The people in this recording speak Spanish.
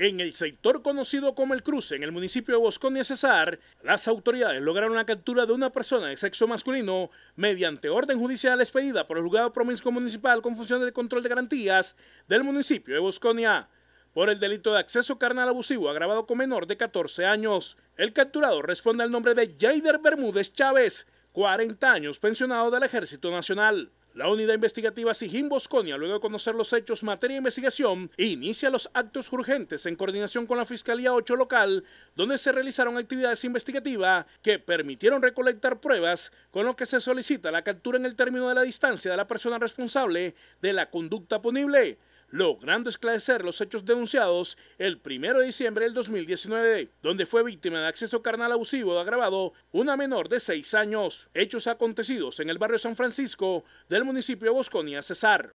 En el sector conocido como El Cruce, en el municipio de Bosconia Cesar, las autoridades lograron la captura de una persona de sexo masculino mediante orden judicial expedida por el juzgado promiscuo municipal con función de control de garantías del municipio de Bosconia por el delito de acceso carnal abusivo agravado con menor de 14 años. El capturado responde al nombre de Jaider Bermúdez Chávez, 40 años pensionado del Ejército Nacional. La unidad investigativa Sijín Bosconia, luego de conocer los hechos materia de investigación, inicia los actos urgentes en coordinación con la Fiscalía 8 local, donde se realizaron actividades investigativas que permitieron recolectar pruebas, con lo que se solicita la captura en el término de la distancia de la persona responsable de la conducta punible logrando esclarecer los hechos denunciados el 1 de diciembre del 2019, donde fue víctima de acceso carnal abusivo de agravado una menor de 6 años, hechos acontecidos en el barrio San Francisco del municipio de Bosconia, Cesar.